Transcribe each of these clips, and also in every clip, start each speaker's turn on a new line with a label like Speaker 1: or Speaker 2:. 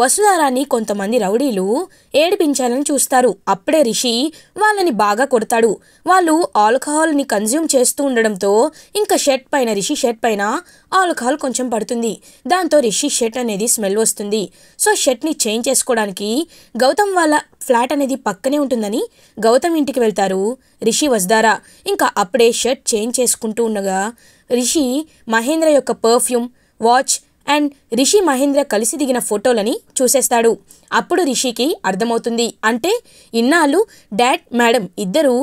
Speaker 1: వసుధారాన్ని కొంతమంది రౌడీలు ఏడిపించాలని చూస్తారు అప్పుడే రిషి వాళ్ళని బాగా కొడతాడు వాళ్ళు ఆల్కహాల్ని కన్జ్యూమ్ చేస్తూ ఉండడంతో ఇంకా షర్ట్ పైన రిషి షర్ట్ పైన ఆల్కహాల్ కొంచెం పడుతుంది దాంతో రిషి షర్ట్ అనేది స్మెల్ వస్తుంది సో షర్ట్ని చేంజ్ చేసుకోవడానికి గౌతమ్ వాళ్ళ ఫ్లాట్ అనేది పక్కనే ఉంటుందని గౌతమ్ ఇంటికి వెళ్తారు రిషి వసుధారా ఇంకా అప్పుడే షర్ట్ చేంజ్ చేసుకుంటూ ఉండగా రిషి మహేంద్ర యొక్క perfume watch and Rishi Mahendra కలిసి దిగిన ఫోటోలని చూసేస్తాడు అప్పుడు రిషికి అర్థమవుతుంది అంటే ఇన్నాళ్ళు డాడ్ మేడం ఇద్దరూ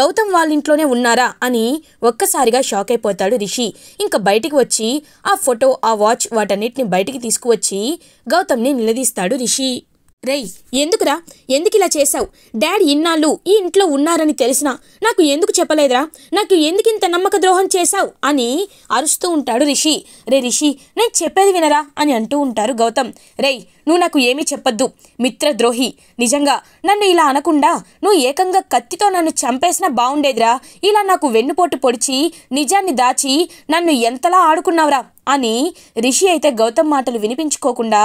Speaker 1: గౌతమ్ వాళ్ళ ఇంట్లోనే ఉన్నారా అని ఒక్కసారిగా షాక్ అయిపోతాడు రిషి ఇంకా బయటికి వచ్చి ఆ ఫోటో ఆ వాచ్ వాటన్నిటిని బయటికి తీసుకువచ్చి గౌతమ్ని నిలదీస్తాడు రిషి రేయ్ ఎందుకురా ఎందుకు ఇలా చేశావు డాడీ ఇన్నాళ్ళు ఈ ఇంట్లో ఉన్నారని తెలిసినా నాకు ఎందుకు చెప్పలేదురా నాకు ఎందుకు ఇంత నమ్మక ద్రోహం చేశావు అని అరుస్తూ ఉంటాడు రిషి రే రిషి నేను చెప్పేది వినరా అని అంటూ ఉంటారు గౌతమ్ రేయ్ నువ్వు నాకు ఏమీ చెప్పొద్దు మిత్రద్రోహి నిజంగా నన్ను ఇలా అనకుండా నువ్వు ఏకంగా కత్తితో నన్ను చంపేసినా బాగుండేదిరా ఇలా నాకు వెన్నుపోటు పొడిచి నిజాన్ని దాచి నన్ను ఎంతలా ఆడుకున్నావురా అని రిషి అయితే గౌతమ్ మాటలు వినిపించుకోకుండా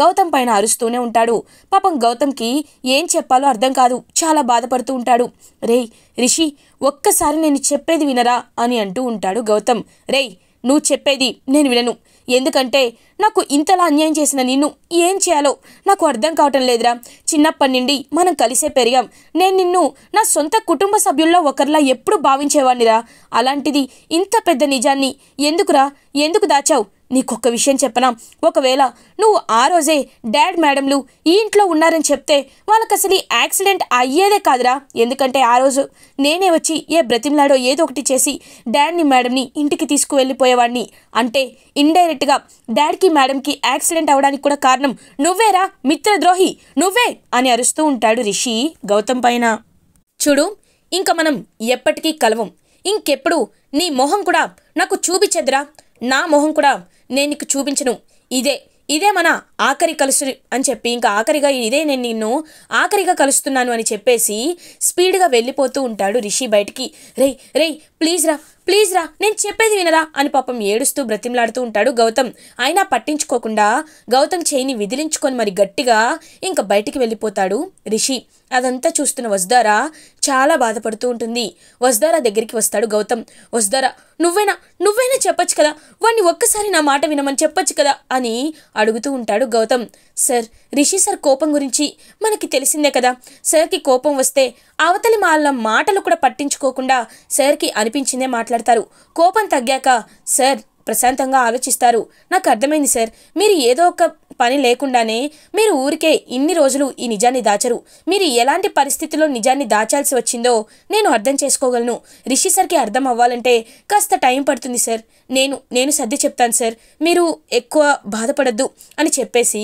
Speaker 1: గౌతమ్ పైన అరుస్తూనే ఉంటాడు పాపం గౌతమ్కి ఏం చెప్పాలో అర్థం కాదు చాలా బాధపడుతూ ఉంటాడు రే రిషి ఒక్కసారి నేను చెప్పేది వినరా అని అంటూ ఉంటాడు గౌతమ్ రేయ్ నువ్వు చెప్పేది నేను వినను ఎందుకంటే నాకు ఇంతలా అన్యాయం చేసిన నిన్ను ఏం చేయాలో నాకు అర్థం కావటం లేదురా చిన్నప్పటి నుండి మనం కలిసే పెరిగాం నేను నిన్ను నా సొంత కుటుంబ సభ్యుల్లో ఒకరిలా ఎప్పుడు భావించేవాణ్ణిరా అలాంటిది ఇంత పెద్ద నిజాన్ని ఎందుకురా ఎందుకు దాచావు నీకొక్క విషయం చెప్పనా ఒకవేళ నువ్వు ఆ రోజే డాడ్ మేడంలు ఈ ఇంట్లో ఉన్నారని చెప్తే వాళ్ళకి అసలు ఈ యాక్సిడెంట్ అయ్యేదే కాదురా ఎందుకంటే ఆ రోజు నేనే వచ్చి ఏ బ్రతిమ్లాడో ఏదో ఒకటి చేసి డాడ్ని మేడంని ఇంటికి తీసుకువెళ్ళిపోయేవాడిని అంటే ఇండైరెక్ట్గా డాడ్కి మేడంకి యాక్సిడెంట్ అవడానికి కూడా కారణం నువ్వేరా మిత్రద్రోహి నువ్వే అని అరుస్తూ ఉంటాడు రిషి గౌతమ్ పైన చూడు ఇంకా మనం ఎప్పటికీ కలవం ఇంకెప్పుడు నీ మొహం కూడా నాకు చూపించదురా నా మొహం కూడా నేను నీకు చూపించను ఇదే ఇదే మన ఆఖరి కలుసు అని చెప్పి ఇంకా ఆఖరిగా ఇదే నేను నిన్ను ఆఖరిగా కలుస్తున్నాను అని చెప్పేసి స్పీడ్గా వెళ్ళిపోతూ ఉంటాడు రిషి బయటికి రే రే ప్లీజ్ రా ప్లీజ్ రా నేను చెప్పేది వినరా అని పాపం ఏడుస్తూ బ్రతిమలాడుతూ ఉంటాడు గౌతమ్ అయినా పట్టించుకోకుండా గౌతమ్ చేయిని విదిలించుకొని మరి గట్టిగా ఇంకా బయటికి వెళ్ళిపోతాడు రిషి అదంతా చూస్తున్న వసుదారా చాలా బాధపడుతూ ఉంటుంది వసుదారా దగ్గరికి వస్తాడు గౌతమ్ వసుదారా నువ్వేనా నువ్వేనా చెప్పచ్చు కదా వాడిని ఒక్కసారి నా మాట వినమని చెప్పచ్చు కదా అని అడుగుతూ ఉంటాడు గౌతమ్ సార్ రిషి సార్ కోపం గురించి మనకి తెలిసిందే కదా సార్కి కోపం వస్తే అవతలి వాళ్ళ మాటలు కూడా పట్టించుకోకుండా సార్కి అనిపించిందే మాట మాట్లాడతారు కోపం తగ్గాక సార్ ప్రశాంతంగా ఆలోచిస్తారు నాకు అర్థమైంది సార్ మీరు ఏదో ఒక పని లేకుండానే మీరు ఊరికే ఇన్ని రోజులు ఈ నిజాన్ని దాచరు మీరు ఎలాంటి పరిస్థితిలో నిజాన్ని దాచాల్సి వచ్చిందో నేను అర్థం చేసుకోగలను రిషి సార్కి అర్థం అవ్వాలంటే కాస్త టైం పడుతుంది సార్ నేను నేను సర్ది చెప్తాను సార్ మీరు ఎక్కువ బాధపడద్దు అని చెప్పేసి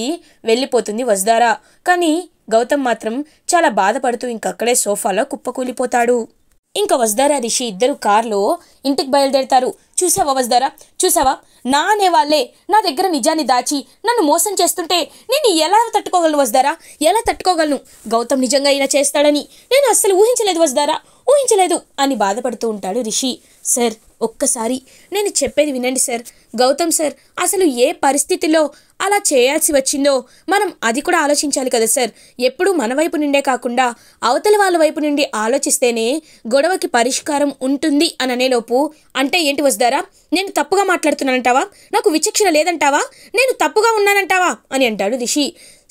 Speaker 1: వెళ్ళిపోతుంది వజ్దారా కానీ గౌతమ్ మాత్రం చాలా బాధపడుతూ ఇంకక్కడే సోఫాలో కుప్పకూలిపోతాడు ఇంకా వజ్దారా రిషి ఇద్దరు కార్లో ఇంటికి బయలుదేరతారు చూసావా వజ్దారా చూసావా నా అనేవాళ్ళే నా దగ్గర నిజాన్ని దాచి నన్ను మోసం చేస్తుంటే నేను ఎలా తట్టుకోగలను వజ్దారా ఎలా తట్టుకోగలను గౌతమ్ నిజంగా ఇలా చేస్తాడని నేను అస్సలు ఊహించలేదు వజ్దారా ఊహించలేదు అని బాధపడుతూ ఉంటాడు రిషి సార్ ఒక్కసారి నేను చెప్పేది వినండి సార్ గౌతమ్ సార్ అసలు ఏ పరిస్థితిలో అలా చేయాల్సి వచ్చిందో మనం అది కూడా ఆలోచించాలి కదా సార్ ఎప్పుడూ మన వైపు నుండే కాకుండా అవతల వాళ్ళ వైపు నుండి ఆలోచిస్తేనే గొడవకి పరిష్కారం ఉంటుంది అని అనేలోపు అంటే ఏంటి వస్తారా నేను తప్పుగా మాట్లాడుతున్నానంటావా నాకు విచక్షణ లేదంటావా నేను తప్పుగా ఉన్నానంటావా అని అంటాడు రిషి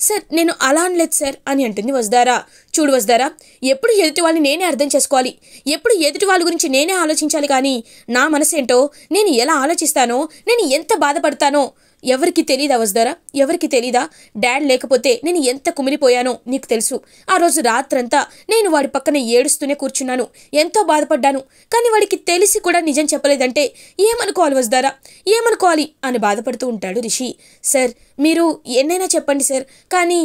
Speaker 1: సార్ నేను అలా అనలేదు సార్ అని అంటుంది వస్తారా చూడు వస్తారా ఎప్పుడు ఎదుటి వాళ్ళని నేనే అర్థం చేసుకోవాలి ఎప్పుడు ఎదుటి వాళ్ళ గురించి నేనే ఆలోచించాలి కానీ నా మనసేంటో నేను ఎలా ఆలోచిస్తానో నేను ఎంత బాధపడతానో ఎవరికి తెలీదా వజ్దారా ఎవరికి తెలీదా డాడ్ లేకపోతే నేను ఎంత కుమిలిపోయానో నీకు తెలుసు ఆ రోజు రాత్రంతా నేను వాడి పక్కన ఏడుస్తూనే కూర్చున్నాను ఎంతో బాధపడ్డాను కానీ వాడికి తెలిసి కూడా నిజం చెప్పలేదంటే ఏమనుకోవాలి వజ్దారా ఏమనుకోవాలి అని బాధపడుతూ ఉంటాడు రిషి సార్ మీరు ఎన్నైనా చెప్పండి సార్ కానీ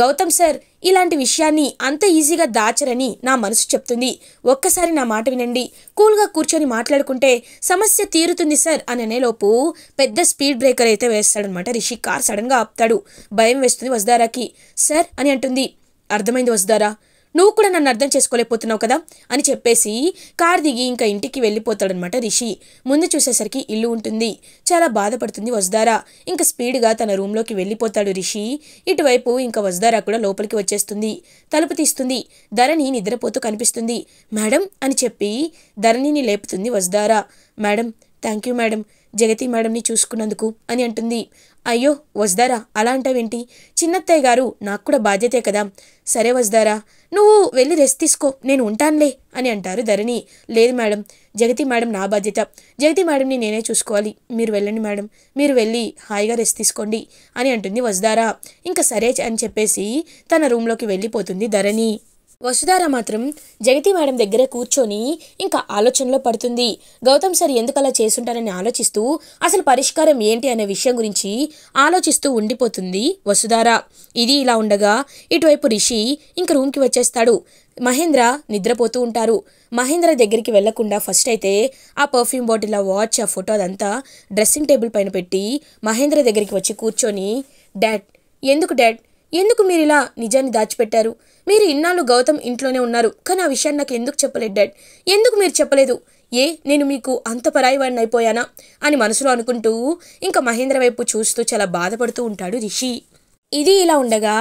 Speaker 1: గౌతమ్ సార్ ఇలాంటి విషయాన్ని అంత ఈజీగా దాచరని నా మనసు చెప్తుంది ఒక్కసారి నా మాట వినండి కూల్గా కూర్చొని మాట్లాడుకుంటే సమస్య తీరుతుంది సార్ అని అనేలోపు పెద్ద స్పీడ్ బ్రేకర్ అయితే వేస్తాడనమాట రిషి కార్ సడన్గా ఆపుతాడు భయం వేస్తుంది వసుదారాకి సార్ అని అంటుంది అర్థమైంది వసుదారా నువ్వు కూడా నన్ను అర్థం చేసుకోలేకపోతున్నావు కదా అని చెప్పేసి కార్ దిగి ఇంకా ఇంటికి వెళ్ళిపోతాడనమాట రిషి ముందు చూసేసరికి ఇల్లు ఉంటుంది చాలా బాధపడుతుంది వజదారా ఇంకా స్పీడ్గా తన రూమ్లోకి వెళ్ళిపోతాడు రిషి ఇటువైపు ఇంకా వజదారా కూడా లోపలికి వచ్చేస్తుంది తలుపు తీస్తుంది ధరణి నిద్రపోతూ కనిపిస్తుంది మేడం అని చెప్పి ధరణిని లేపుతుంది వజదారా madam thank you madam Jagathi మేడంని చూసుకున్నందుకు అని అంటుంది అయ్యో వజ్దారా అలా అంటావేంటి చిన్నత్తయ్య గారు నాకు కూడా బాధ్యతే కదా సరే వజ్దారా నువ్వు వెళ్ళి రెస్ట్ తీసుకో నేను ఉంటానులే అని అంటారు ధరణి లేదు మేడం జగతి మేడం నా బాధ్యత జగతి మేడంని నేనే చూసుకోవాలి మీరు వెళ్ళండి మేడం మీరు వెళ్ళి హాయిగా రెస్ట్ తీసుకోండి అని అంటుంది వజ్దారా ఇంకా సరే అని చెప్పేసి తన రూమ్లోకి వెళ్ళిపోతుంది ధరణి వసుధార మాత్రం జగతి మేడం దగ్గరే కూర్చొని ఇంకా ఆలోచనలో పడుతుంది గౌతమ్ సార్ ఎందుకు అలా చేస్తుంటారని ఆలోచిస్తూ అసలు పరిష్కారం ఏంటి అనే విషయం గురించి ఆలోచిస్తూ ఉండిపోతుంది వసుధార ఇది ఇలా ఉండగా ఇటువైపు రిషి ఇంక రూమ్కి వచ్చేస్తాడు మహేంద్ర నిద్రపోతూ ఉంటారు మహేంద్ర దగ్గరికి వెళ్లకుండా ఫస్ట్ అయితే ఆ పర్ఫ్యూమ్ బాటిల్ ఆ వాచ్ ఆ ఫోటో అదంతా డ్రెస్సింగ్ టేబుల్ పైన పెట్టి మహేంద్ర దగ్గరికి వచ్చి కూర్చొని డాడ్ ఎందుకు డాడ్ ఎందుకు మీరు ఇలా నిజాన్ని దాచిపెట్టారు మీరు ఇన్నాళ్ళు గౌతమ్ ఇంట్లోనే ఉన్నారు కానీ ఆ విషయాన్ని నాకు ఎందుకు చెప్పలేదు డాడ్ ఎందుకు మీరు చెప్పలేదు ఏ నేను మీకు అంత పరాయివాడిని అయిపోయానా అని మనసులో అనుకుంటూ ఇంకా మహేంద్ర వైపు చూస్తూ చాలా బాధపడుతూ ఉంటాడు రిషి ఇది ఇలా ఉండగా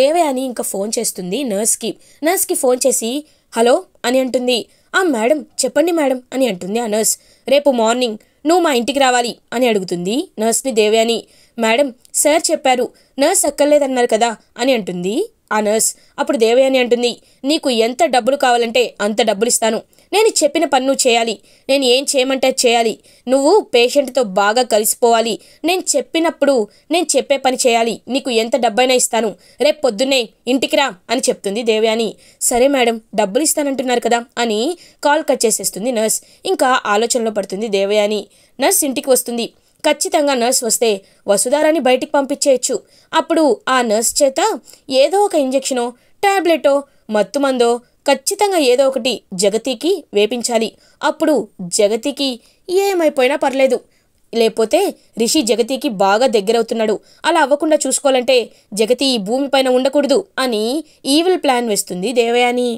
Speaker 1: దేవయాని ఇంకా ఫోన్ చేస్తుంది నర్స్కి నర్స్కి ఫోన్ చేసి హలో అని అంటుంది ఆ మేడం చెప్పండి మేడం అని అంటుంది ఆ నర్స్ రేపు మార్నింగ్ నువ్వు మా ఇంటికి రావాలి అని అడుగుతుంది నర్స్ని దేవయాని మేడం సార్ చెప్పారు నర్స్ అక్కర్లేదన్నారు కదా అని అంటుంది ఆ నర్స్ అప్పుడు దేవయాని అంటుంది నీకు ఎంత డబ్బులు కావాలంటే అంత డబ్బులు ఇస్తాను నేను చెప్పిన పన్ను చేయాలి నేను ఏం చేయమంటే చేయాలి నువ్వు పేషెంట్తో బాగా కలిసిపోవాలి నేను చెప్పినప్పుడు నేను చెప్పే పని చేయాలి నీకు ఎంత డబ్బైనా ఇస్తాను రేపు పొద్దున్నే ఇంటికి రా అని చెప్తుంది దేవయాని సరే మేడం డబ్బులు ఇస్తానంటున్నారు కదా అని కాల్ కట్ చేసేస్తుంది నర్స్ ఇంకా ఆలోచనలో పడుతుంది దేవయాని నర్స్ ఇంటికి వస్తుంది ఖచ్చితంగా నర్స్ వస్తే వసుధారాన్ని బయటికి పంపించేయచ్చు అప్పుడు ఆ నర్స్ చేత ఏదో ఒక ఇంజెక్షనో టాబ్లెటో మత్తుమందో ఖచ్చితంగా ఏదో ఒకటి జగతికి వేపించాలి అప్పుడు జగతికి ఏమైపోయినా పర్లేదు లేకపోతే రిషి జగతికి బాగా దగ్గరవుతున్నాడు అలా అవ్వకుండా చూసుకోవాలంటే జగతి ఈ భూమిపైన ఉండకూడదు అని ఈవిల్ ప్లాన్ వేస్తుంది దేవయాని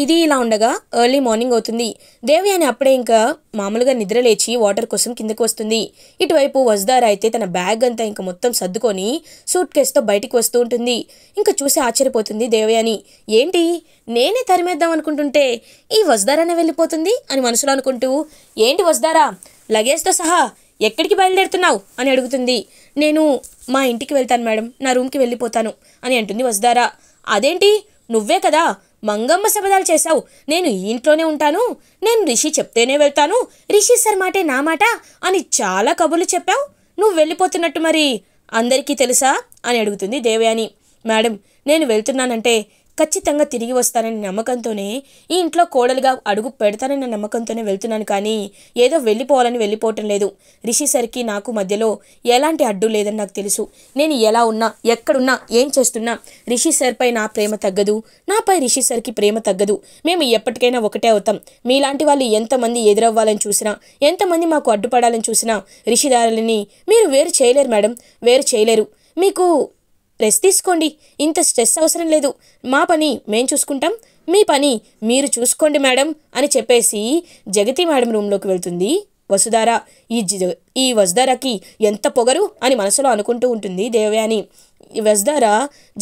Speaker 1: ఇది ఇలా ఉండగా ఎర్లీ మార్నింగ్ అవుతుంది దేవి అని అప్పుడే ఇంకా మామూలుగా నిద్ర లేచి వాటర్ కోసం కిందకి వస్తుంది ఇటువైపు వజదార్ అయితే తన బ్యాగ్ అంతా ఇంకా మొత్తం సర్దుకొని సూట్ కేసుతో బయటికి వస్తూ ఉంటుంది ఇంకా చూసి ఆశ్చర్యపోతుంది దేవి అని ఏంటి నేనే తరిమేద్దాం అనుకుంటుంటే ఈ వజ్దారానే వెళ్ళిపోతుంది అని మనసులో అనుకుంటూ ఏంటి వజదారా లగేజ్తో సహా ఎక్కడికి బయలుదేరుతున్నావు అని అడుగుతుంది నేను మా ఇంటికి వెళ్తాను మేడం నా రూమ్కి వెళ్ళిపోతాను అని అంటుంది వజదారా అదేంటి నువ్వే కదా మంగమ్మ శబదాలు చేశావు నేను ఈ ఇంట్లోనే ఉంటాను నేను రిషి చెప్తేనే వెళ్తాను రిషి సార్ మాటే నా మాట అని చాలా కబుర్లు చెప్పావు నువ్వు వెళ్ళిపోతున్నట్టు మరి అందరికీ తెలుసా అని అడుగుతుంది దేవయాని మేడం నేను వెళ్తున్నానంటే ఖచ్చితంగా తిరిగి వస్తానని నమ్మకంతోనే ఈ ఇంట్లో కోడలుగా అడుగు పెడతానన్న నమ్మకంతోనే వెళ్తున్నాను కానీ ఏదో వెళ్ళిపోవాలని వెళ్ళిపోవటం లేదు రిషి సరికి నాకు మధ్యలో ఎలాంటి అడ్డు లేదని నాకు తెలుసు నేను ఎలా ఉన్నా ఎక్కడున్నా ఏం చేస్తున్నా రిషి సార్పై నా ప్రేమ తగ్గదు నాపై రిషి సార్కి ప్రేమ తగ్గదు మేము ఎప్పటికైనా ఒకటే అవుతాం మీలాంటి వాళ్ళు ఎంతమంది ఎదురవ్వాలని చూసినా ఎంతమంది మాకు అడ్డుపడాలని చూసినా రిషిదారులని మీరు వేరు చేయలేరు మేడం వేరు చేయలేరు మీకు రెస్ట్ తీసుకోండి ఇంత స్ట్రెస్ అవసరం లేదు మా పని మేం చూసుకుంటాం మీ పని మీరు చూసుకోండి మేడం అని చెప్పేసి జగతి మేడం రూమ్లోకి వెళ్తుంది వసుధార ఈ ఈ వజ్దారకి ఎంత పొగరు అని మనసులో అనుకుంటూ ఉంటుంది దేవయాని వజ్దార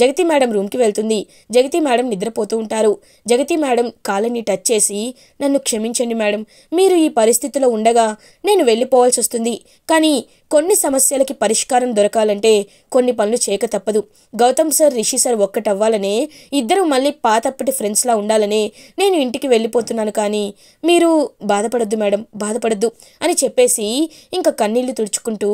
Speaker 1: జగతి మేడం రూమ్కి వెళ్తుంది జగతి మేడం నిద్రపోతూ ఉంటారు జగతి మేడం కాలని టచ్ చేసి నన్ను క్షమించండి మేడం మీరు ఈ పరిస్థితిలో ఉండగా నేను వెళ్ళిపోవాల్సి వస్తుంది కానీ కొన్ని సమస్యలకి పరిష్కారం దొరకాలంటే కొన్ని పనులు చేయక తప్పదు గౌతమ్ సార్ రిషి సార్ ఒక్కటవ్వాలనే ఇద్దరు మళ్ళీ పాతప్పటి ఫ్రెండ్స్లా ఉండాలనే నేను ఇంటికి వెళ్ళిపోతున్నాను కానీ మీరు బాధపడద్దు మేడం బాధపడద్దు అని చెప్పేసి ఇంకా కన్నీళ్లు తుడుచుకుంటూ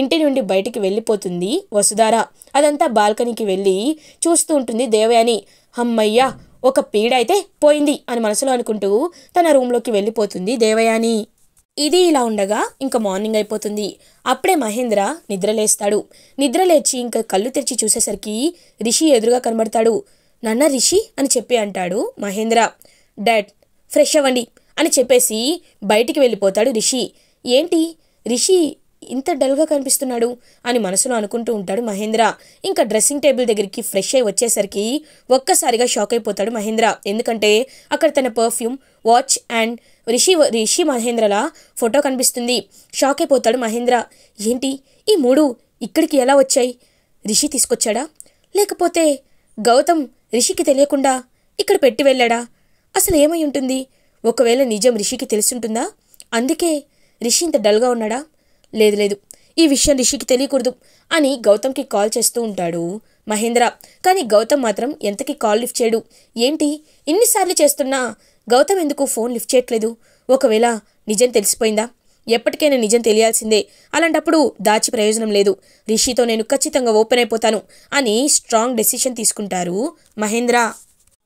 Speaker 1: ఇంటి నుండి బయటికి వెళ్ళిపోతుంది వసుధార అదంతా బాల్కనీకి వెళ్ళి చూస్తూ ఉంటుంది దేవయాని అమ్మయ్యా ఒక పీడ అయితే పోయింది అని మనసులో అనుకుంటూ తన రూమ్లోకి వెళ్ళిపోతుంది దేవయాని ఇది ఇలా ఉండగా ఇంకా మార్నింగ్ అయిపోతుంది అప్పుడే మహేంద్ర నిద్రలేస్తాడు నిద్రలేచి ఇంకా కళ్ళు తెరిచి చూసేసరికి రిషి ఎదురుగా కనబడతాడు నన్న రిషి అని చెప్పి అంటాడు మహేంద్ర డాడ్ ఫ్రెష్ అవ్వండి అని చెప్పేసి బయటికి వెళ్ళిపోతాడు రిషి ఏంటి రిషి ఇంత డల్గా కనిపిస్తున్నాడు అని మనసులో అనుకుంటూ ఉంటాడు మహేంద్ర ఇంకా డ్రెస్సింగ్ టేబుల్ దగ్గరికి ఫ్రెష్ అయి వచ్చేసరికి ఒక్కసారిగా షాక్ అయిపోతాడు మహేంద్ర ఎందుకంటే అక్కడ తన perfume watch and Rishi Rishi మహేంద్రలా ఫోటో కనిపిస్తుంది షాక్ అయిపోతాడు మహేంద్ర ఏంటి ఈ మూడు ఇక్కడికి ఎలా వచ్చాయి రిషి తీసుకొచ్చాడా లేకపోతే గౌతమ్ రిషికి తెలియకుండా ఇక్కడ పెట్టి వెళ్ళాడా అసలు ఏమై ఉంటుంది ఒకవేళ నిజం రిషికి తెలుసుంటుందా అందుకే రిషి ఇంత డల్గా ఉన్నాడా లేదు లేదు ఈ విషయం రిషికి తెలియకూడదు అని గౌతమ్కి కాల్ చేస్తూ ఉంటాడు మహేంద్ర కానీ గౌతమ్ మాత్రం ఎంతకి కాల్ లిఫ్ట్ చేయడు ఏంటి ఇన్నిసార్లు చేస్తున్నా గౌతమ్ ఎందుకు ఫోన్ లిఫ్ట్ చేయట్లేదు ఒకవేళ నిజం తెలిసిపోయిందా ఎప్పటికైనా నిజం తెలియాల్సిందే అలాంటప్పుడు దాచి ప్రయోజనం లేదు రిషితో నేను ఖచ్చితంగా ఓపెన్ అయిపోతాను అని స్ట్రాంగ్ డెసిషన్ తీసుకుంటారు మహేంద్ర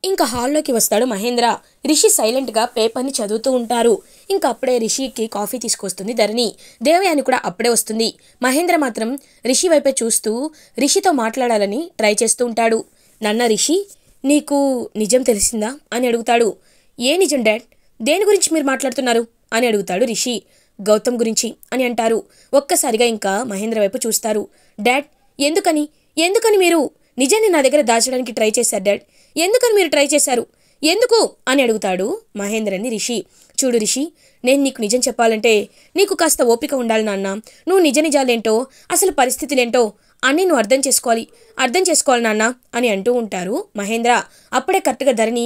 Speaker 1: ఇంకా హాల్లోకి వస్తాడు మహేంద్ర రిషి సైలెంట్గా పేపర్ని చదువుతూ ఉంటారు ఇంకా అప్పుడే రిషికి కాఫీ తీసుకొస్తుంది ధరణి దేవయాని కూడా అప్పుడే వస్తుంది మహేంద్ర మాత్రం రిషి వైపే చూస్తూ రిషితో మాట్లాడాలని ట్రై చేస్తూ ఉంటాడు నన్న రిషి నీకు నిజం తెలిసిందా అని అడుగుతాడు ఏ నిజం డాడ్ దేని గురించి మీరు మాట్లాడుతున్నారు అని అడుగుతాడు రిషి గౌతమ్ గురించి అని అంటారు ఒక్కసారిగా ఇంకా మహేంద్ర వైపు చూస్తారు డాడ్ ఎందుకని ఎందుకని మీరు నిజాన్ని నా దగ్గర దాచడానికి ట్రై చేశారు డాడ్ ఎందుకని మీరు ట్రై చేశారు ఎందుకు అని అడుగుతాడు మహేంద్రని రిషి చూడు రిషి నేను నీకు నిజం చెప్పాలంటే నీకు కాస్త ఓపిక ఉండాలి నాన్న నువ్వు నిజ నిజాలేంటో అసలు పరిస్థితులేంటో అని నువ్వు అర్థం చేసుకోవాలి అర్థం చేసుకోవాలి నాన్న అని అంటూ ఉంటారు మహేంద్ర అప్పుడే కరెక్ట్గా ధరణి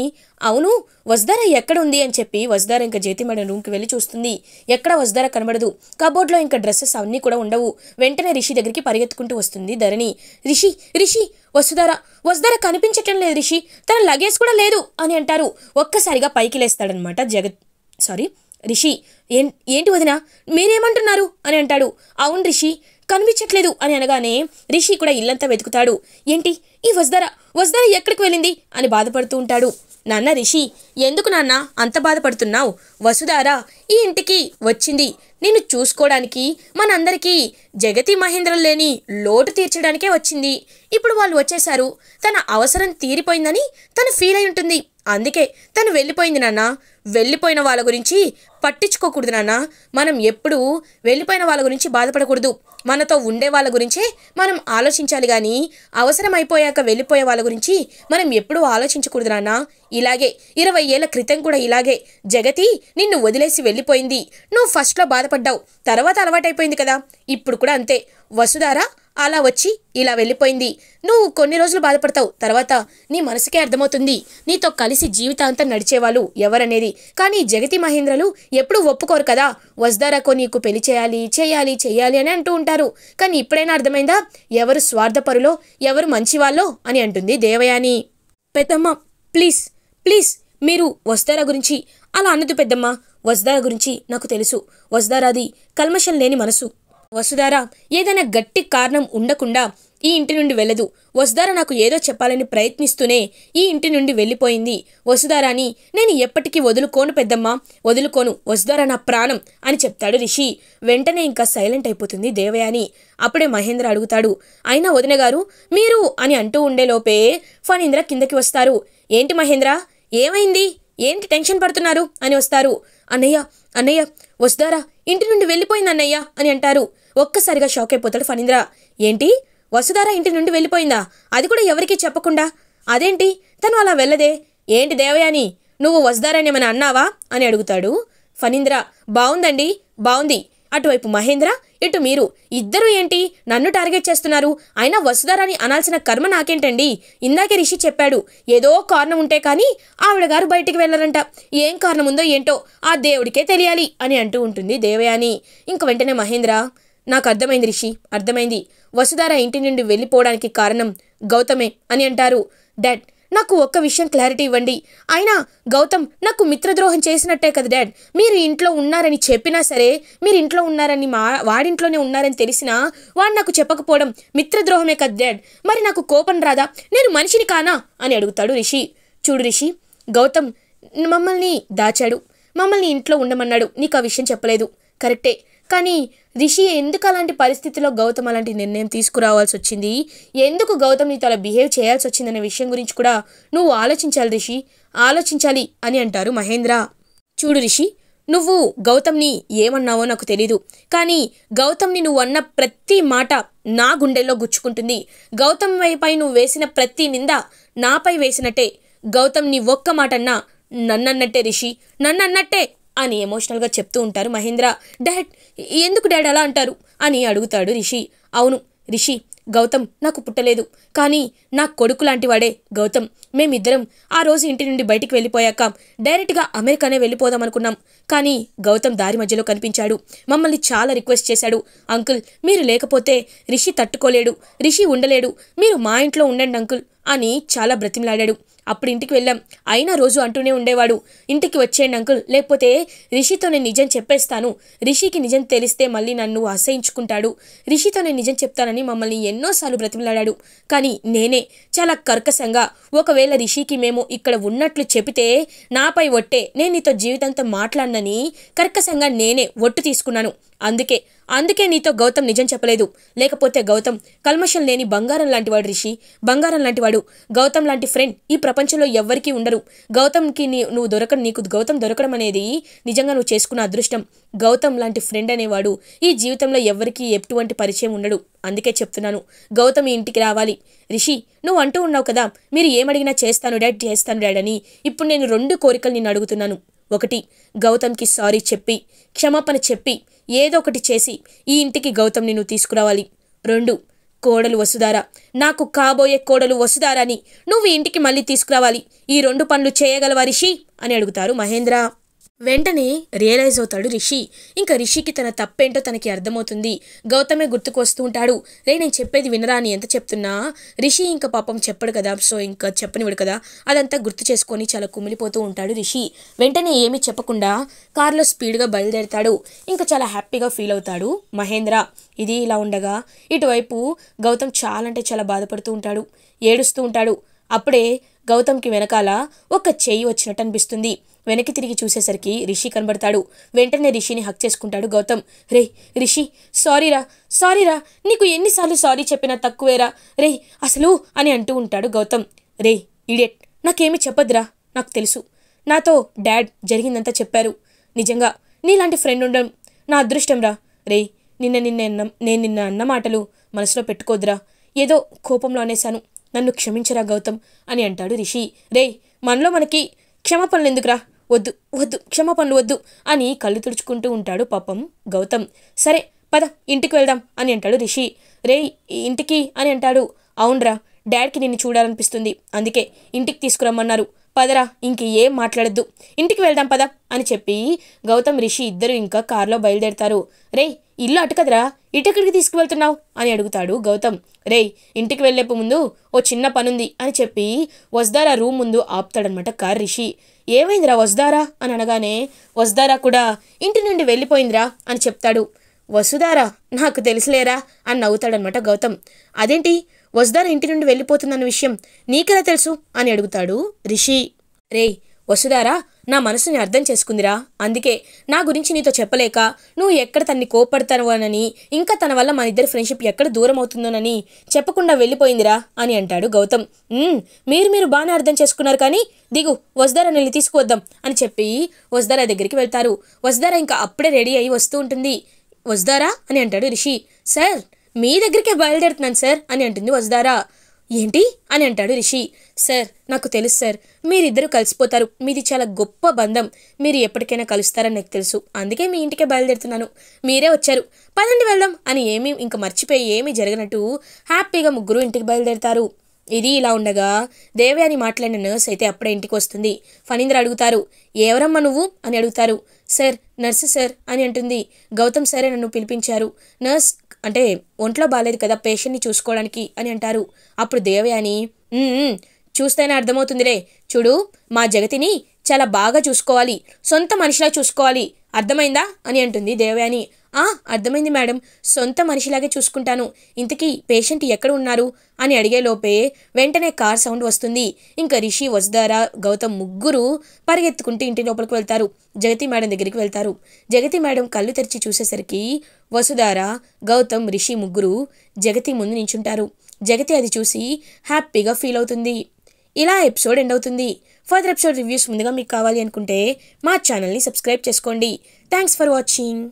Speaker 1: అవును వజ్దార ఎక్కడ ఉంది అని చెప్పి వజ్దార ఇంకా జ్యోతి రూమ్కి వెళ్ళి చూస్తుంది ఎక్కడ వజ్దార కనబడదు కబోర్డ్లో ఇంకా డ్రెస్సెస్ అవన్నీ కూడా ఉండవు వెంటనే రిషి దగ్గరికి పరిగెత్తుకుంటూ వస్తుంది ధరణి రిషి రిషి వసుధార వసుధార కనిపించటం లేదు రిషి తన లగేజ్ కూడా లేదు అని అంటారు ఒక్కసారిగా పైకి లేస్తాడనమాట జగత్ సారీ రిషి ఏంటి వదిన మీరేమంటున్నారు అని అంటాడు అవును రిషి కనిపించట్లేదు అని అనగానే రిషి కూడా ఇల్లంతా వెతుకుతాడు ఏంటి ఈ వజ్దార వజ్దార ఎక్కడికి వెళ్ళింది అని బాధపడుతూ ఉంటాడు నాన్న రిషి ఎందుకు నాన్న అంత బాధపడుతున్నావు వసుధార ఈ ఇంటికి వచ్చింది నిన్ను చూసుకోవడానికి మనందరికీ జగతి మహేంద్రం లేని లోటు తీర్చడానికే వచ్చింది ఇప్పుడు వాళ్ళు వచ్చేశారు తన అవసరం తీరిపోయిందని తను ఫీల్ అయి ఉంటుంది అందుకే తను వెళ్ళిపోయింది నాన్న వెళ్ళిపోయిన వాళ్ళ గురించి పట్టించుకోకూడదు నాన్న మనం ఎప్పుడూ వెళ్ళిపోయిన వాళ్ళ గురించి బాధపడకూడదు మనతో ఉండే వాళ్ళ గురించే మనం ఆలోచించాలి కానీ అవసరమైపోయాక వెళ్ళిపోయే వాళ్ళ గురించి మనం ఎప్పుడూ ఆలోచించకూడదు నాన్న ఇలాగే ఇరవై ఏళ్ల క్రితం కూడా ఇలాగే జగతి నిన్ను వదిలేసి వెళ్ళిపోయింది నువ్వు ఫస్ట్లో బాధపడ్డావు తర్వాత అలవాటైపోయింది కదా ఇప్పుడు కూడా అంతే వసుధారా అలా వచ్చి ఇలా వెళ్ళిపోయింది నువ్వు కొన్ని రోజులు బాధపడతావు తర్వాత నీ మనసుకే అర్థమవుతుంది నీతో కలిసి జీవితాంతం నడిచేవాళ్ళు ఎవరనేది కానీ జగతి మహేంద్రలు ఎప్పుడూ ఒప్పుకోరు కదా వజ్దారాకో నీకు పెళ్లి చేయాలి చేయాలి చేయాలి అని అంటూ ఉంటారు కానీ ఇప్పుడైనా అర్థమైందా ఎవరు స్వార్థపరులో ఎవరు మంచివాళ్ళో అని అంటుంది దేవయాని పెద్దమ్మ ప్లీజ్ ప్లీజ్ మీరు వస్తారా గురించి అలా అన్నది పెద్దమ్మ వస్దారా గురించి నాకు తెలుసు వజ్దారాది కల్మషం లేని మనసు వసుధార ఏదైనా గట్టి కారణం ఉండకుండా ఈ ఇంటి నుండి వెళ్ళదు వసుధార నాకు ఏదో చెప్పాలని ప్రయత్నిస్తూనే ఈ ఇంటి నుండి వెళ్ళిపోయింది వసుధారాని నేను ఎప్పటికీ వదులుకోను పెద్దమ్మ వదులుకోను వసుధార నా ప్రాణం అని చెప్తాడు రిషి వెంటనే ఇంకా సైలెంట్ అయిపోతుంది దేవయాని అప్పుడే మహేంద్ర అడుగుతాడు అయినా వదిన గారు మీరు అని అంటూ ఉండేలోపే ఫణీంద్ర కిందకి వస్తారు ఏంటి మహేంద్ర ఏమైంది ఏంటి టెన్షన్ పడుతున్నారు అని వస్తారు అన్నయ్య అన్నయ్య వస్తారా ఇంటి నుండి వెళ్ళిపోయింది అన్నయ్య అని అంటారు ఒక్కసారిగా షాక్ అయిపోతాడు ఫణీంద్ర ఏంటి వసుధార ఇంటి నుండి వెళ్ళిపోయిందా అది కూడా ఎవరికీ చెప్పకుండా అదేంటి తను అలా వెళ్ళదే ఏంటి దేవయాని నువ్వు వసుదారాని ఏమైనా అన్నావా అని అడుగుతాడు ఫణీంద్ర బాగుందండి బాగుంది అటువైపు మహేంద్ర ఇటు మీరు ఇద్దరు ఏంటి నన్ను టార్గెట్ చేస్తున్నారు అయినా వసుధారాని అనాల్సిన కర్మ నాకేంటండి ఇందాకే రిషి చెప్పాడు ఏదో కారణం ఉంటే కానీ ఆవిడ గారు బయటికి వెళ్ళారంట ఏం కారణం ఉందో ఏంటో ఆ దేవుడికే తెలియాలి అని అంటూ ఉంటుంది దేవయాని ఇంక వెంటనే మహేంద్ర నాకు అర్థమైంది రిషి అర్థమైంది వసుధార ఇంటి నుండి వెళ్ళిపోవడానికి కారణం గౌతమే అని అంటారు డాడ్ నాకు ఒక్క విషయం క్లారిటీ ఇవ్వండి అయినా గౌతమ్ నాకు మిత్రద్రోహం చేసినట్టే కదా డాడ్ మీరు ఇంట్లో ఉన్నారని చెప్పినా సరే మీరు ఇంట్లో ఉన్నారని మా వాడింట్లోనే ఉన్నారని తెలిసినా వాడు నాకు చెప్పకపోవడం మిత్రద్రోహమే కదా డాడ్ మరి నాకు కోపం రాదా నేను మనిషిని కానా అని అడుగుతాడు రిషి చూడు రిషి గౌతమ్ మమ్మల్ని దాచాడు మమ్మల్ని ఇంట్లో ఉండమన్నాడు నీకు ఆ విషయం చెప్పలేదు కరెక్టే కానీ రిషి ఎందుకు అలాంటి పరిస్థితిలో గౌతమ్ అలాంటి నిర్ణయం తీసుకురావాల్సి వచ్చింది ఎందుకు గౌతమ్ నీతో అలా బిహేవ్ చేయాల్సి వచ్చిందనే విషయం గురించి కూడా నువ్వు ఆలోచించాలి రిషి ఆలోచించాలి అని అంటారు మహేంద్ర చూడు రిషి నువ్వు గౌతమ్ని ఏమన్నావో నాకు తెలీదు కానీ గౌతమ్ని నువ్వు అన్న ప్రతి మాట నా గుండెల్లో గుచ్చుకుంటుంది గౌతమ్ వైపై నువ్వు వేసిన ప్రతి నింద నాపై వేసినట్టే గౌతమ్ నీ ఒక్క మాట అన్నా నన్నన్నట్టే రిషి నన్నన్నట్టే అని ఎమోషనల్గా చెప్తూ ఉంటారు మహేంద్ర డాడ్ ఎందుకు డాడ్ అలా అంటారు అని అడుగుతాడు రిషి అవును రిషి గౌతమ్ నాకు పుట్టలేదు కానీ నా కొడుకు లాంటి వాడే గౌతమ్ మేమిద్దరం ఆ రోజు ఇంటి నుండి బయటికి వెళ్ళిపోయాక డైరెక్ట్గా అమెరికానే వెళ్ళిపోదాం అనుకున్నాం కానీ గౌతమ్ దారి మధ్యలో కనిపించాడు మమ్మల్ని చాలా రిక్వెస్ట్ చేశాడు అంకుల్ మీరు లేకపోతే రిషి తట్టుకోలేడు రిషి ఉండలేడు మీరు మా ఇంట్లో ఉండండి అంకుల్ అని చాలా బ్రతిమలాడాడు అప్పుడు ఇంటికి వెళ్ళాం అయినా రోజు అంటూనే ఉండేవాడు ఇంటికి వచ్చేయండి అంకుల్ లేకపోతే రిషితో నేను నిజం చెప్పేస్తాను రిషికి నిజం తెలిస్తే మళ్ళీ నన్ను అసహించుకుంటాడు రిషితో నేను నిజం చెప్తానని మమ్మల్ని ఎన్నోసార్లు బ్రతిమలాడాడు కానీ నేనే చాలా కర్కశంగా ఒకవేళ రిషికి మేము ఇక్కడ ఉన్నట్లు చెబితే నాపై ఒట్టే నేను నీతో జీవితంతో మాట్లాడనని కర్కశంగా నేనే ఒట్టు తీసుకున్నాను అందుకే అందుకే నీతో గౌతమ్ నిజం చెప్పలేదు లేకపోతే గౌతమ్ కల్మషం లేని బంగారం లాంటివాడు రిషి బంగారం లాంటివాడు గౌతమ్ లాంటి ఫ్రెండ్ ఈ ప్రపంచంలో ఎవ్వరికీ ఉండరు గౌతమ్కి నీ నువ్వు దొరక నీకు గౌతమ్ దొరకడం అనేది నిజంగా నువ్వు చేసుకున్న అదృష్టం గౌతమ్ లాంటి ఫ్రెండ్ అనేవాడు ఈ జీవితంలో ఎవ్వరికీ ఎటువంటి పరిచయం ఉండడు అందుకే చెప్తున్నాను గౌతమ్ ఇంటికి రావాలి రిషి నువ్వు అంటూ ఉన్నావు కదా మీరు ఏమడిగినా చేస్తాను డాడ్ చేస్తాను డాడ్ అని ఇప్పుడు నేను రెండు కోరికలు నిన్ను అడుగుతున్నాను ఒకటి గౌతమ్కి సారీ చెప్పి క్షమాపణ చెప్పి ఏదో ఒకటి చేసి ఈ ఇంటికి గౌతమ్ని నువ్వు తీసుకురావాలి రెండు కోడలు వసుదారా నాకు కాబోయే కోడలు అని నువ్వు ఇంటికి మళ్ళీ తీసుకురావాలి ఈ రెండు పనులు చేయగలవా రిషి అని అడుగుతారు మహేంద్ర వెంటనే రియలైజ్ అవుతాడు రిషి ఇంకా రిషికి తన తప్పేంటో తనకి అర్థమవుతుంది గౌతమే గుర్తుకొస్తూ ఉంటాడు రే నేను చెప్పేది వినరా అని ఎంత చెప్తున్నా రిషి ఇంకా పాపం చెప్పడు కదా సో ఇంకా చెప్పనివాడు కదా అదంతా గుర్తు చేసుకొని చాలా కుమిలిపోతూ ఉంటాడు రిషి వెంటనే ఏమీ చెప్పకుండా కారులో స్పీడ్గా బయలుదేరుతాడు ఇంకా చాలా హ్యాపీగా ఫీల్ అవుతాడు మహేంద్ర ఇది ఇలా ఉండగా ఇటువైపు గౌతమ్ చాలా అంటే చాలా బాధపడుతూ ఉంటాడు ఏడుస్తూ ఉంటాడు అప్పుడే గౌతమ్కి వెనకాల ఒక చేయి వచ్చినట్టు అనిపిస్తుంది వెనక్కి తిరిగి చూసేసరికి రిషి కనబడతాడు వెంటనే రిషిని హక్ చేసుకుంటాడు గౌతమ్ రే రిషి సారీరా సారీరా నీకు ఎన్నిసార్లు సారీ చెప్పినా తక్కువేరా రే అసలు అని అంటూ ఉంటాడు గౌతమ్ రే ఇడియట్ నాకేమి చెప్పద్దురా నాకు తెలుసు నాతో డాడ్ జరిగిందంతా చెప్పారు నిజంగా నీలాంటి ఫ్రెండ్ ఉండడం నా అదృష్టం రా రే నిన్న నిన్న నేను నిన్న అన్న మాటలు మనసులో పెట్టుకోద్దురా ఏదో కోపంలో అనేశాను నన్ను క్షమించరా గౌతమ్ అని అంటాడు రిషి రే మనలో మనకి క్షమాపణలు ఎందుకురా వద్దు వద్దు క్షమాపణలు వద్దు అని కళ్ళు తుడుచుకుంటూ ఉంటాడు పాపం గౌతమ్ సరే పద ఇంటికి వెళ్దాం అని అంటాడు రిషి రే ఇంటికి అని అంటాడు అవునరా డాడ్కి నిన్ను చూడాలనిపిస్తుంది అందుకే ఇంటికి తీసుకురమ్మన్నారు పదరా ఇంక ఏం మాట్లాడద్దు ఇంటికి వెళ్దాం పద అని చెప్పి గౌతమ్ రిషి ఇద్దరు ఇంకా కారులో బయలుదేరతారు రే ఇల్లు అటుకదరా ఇటెక్కడికి తీసుకువెళ్తున్నావు అని అడుగుతాడు గౌతమ్ రేయ్ ఇంటికి వెళ్ళేపు ముందు ఓ చిన్న పనుంది అని చెప్పి వస్దారా రూమ్ ముందు ఆపుతాడనమాట కార్ రిషి ఏమైందిరా వస్దారా అని అనగానే వస్దారా కూడా ఇంటి నుండి వెళ్ళిపోయిందిరా అని చెప్తాడు వసుదారా నాకు తెలుసులేరా అని నవ్వుతాడనమాట గౌతమ్ అదేంటి వస్దారా ఇంటి నుండి వెళ్ళిపోతుందన్న విషయం నీకెలా తెలుసు అని అడుగుతాడు రిషి రేయ్ వసుధారా నా మనసుని అర్థం చేసుకుందిరా అందుకే నా గురించి నీతో చెప్పలేక నువ్వు ఎక్కడ తన్ని కోపడతావనని ఇంకా తన వల్ల మన ఇద్దరి ఫ్రెండ్షిప్ ఎక్కడ దూరం అవుతుందోనని చెప్పకుండా వెళ్ళిపోయిందిరా అని అంటాడు గౌతమ్ మీరు మీరు బాగానే అర్థం చేసుకున్నారు కానీ దిగు వసుధారా నెల్లి తీసుకువద్దాం అని చెప్పి వసుధారా దగ్గరికి వెళ్తారు వసుధారా ఇంకా అప్పుడే రెడీ అయ్యి వస్తూ ఉంటుంది వసుధారా అని అంటాడు రిషి సార్ మీ దగ్గరికే బయలుదేరుతున్నాను సార్ అని అంటుంది వసుధారా ఏంటి అని అంటాడు రిషి సార్ నాకు తెలుసు సార్ మీరిద్దరూ కలిసిపోతారు మీది చాలా గొప్ప బంధం మీరు ఎప్పటికైనా కలుస్తారని నాకు తెలుసు అందుకే మీ ఇంటికే బయలుదేరుతున్నాను మీరే వచ్చారు పదండి వెళ్దాం అని ఏమీ ఇంక మర్చిపోయి ఏమీ జరగనట్టు హ్యాపీగా ముగ్గురు ఇంటికి బయలుదేరుతారు ఇది ఇలా ఉండగా దేవయాని మాట్లాడిన నర్స్ అయితే అప్పుడే ఇంటికి వస్తుంది ఫణీంద్ర అడుగుతారు ఏవరమ్మ నువ్వు అని అడుగుతారు సార్ నర్సు సార్ అని అంటుంది గౌతమ్ సరే నన్ను పిలిపించారు నర్స్ అంటే ఒంట్లో బాగాలేదు కదా పేషెంట్ని చూసుకోవడానికి అని అంటారు అప్పుడు దేవయాని చూస్తేనే అర్థమవుతుందిరే చూడు మా జగతిని చాలా బాగా చూసుకోవాలి సొంత మనిషిలా చూసుకోవాలి అర్థమైందా అని అంటుంది దేవయాని అర్థమైంది మేడం సొంత మనిషిలాగే చూసుకుంటాను ఇంతకీ పేషెంట్ ఎక్కడ ఉన్నారు అని అడిగేలోపే వెంటనే కార్ సౌండ్ వస్తుంది ఇంకా రిషి వసుధారా గౌతమ్ ముగ్గురు పరిగెత్తుకుంటూ ఇంటి లోపలికి వెళ్తారు జగతి మేడం దగ్గరికి వెళ్తారు జగతి మేడం కళ్ళు తెరిచి చూసేసరికి వసుధార గౌతమ్ రిషి ముగ్గురు జగతి ముందు నించుంటారు జగతి అది చూసి హ్యాపీగా ఫీల్ అవుతుంది ఇలా ఎపిసోడ్ ఎండ్ అవుతుంది ఫర్దర్ ఎపిసోడ్ రివ్యూస్ ముందుగా మీకు కావాలి అనుకుంటే మా ఛానల్ని సబ్స్క్రైబ్ చేసుకోండి థ్యాంక్స్ ఫర్ వాచింగ్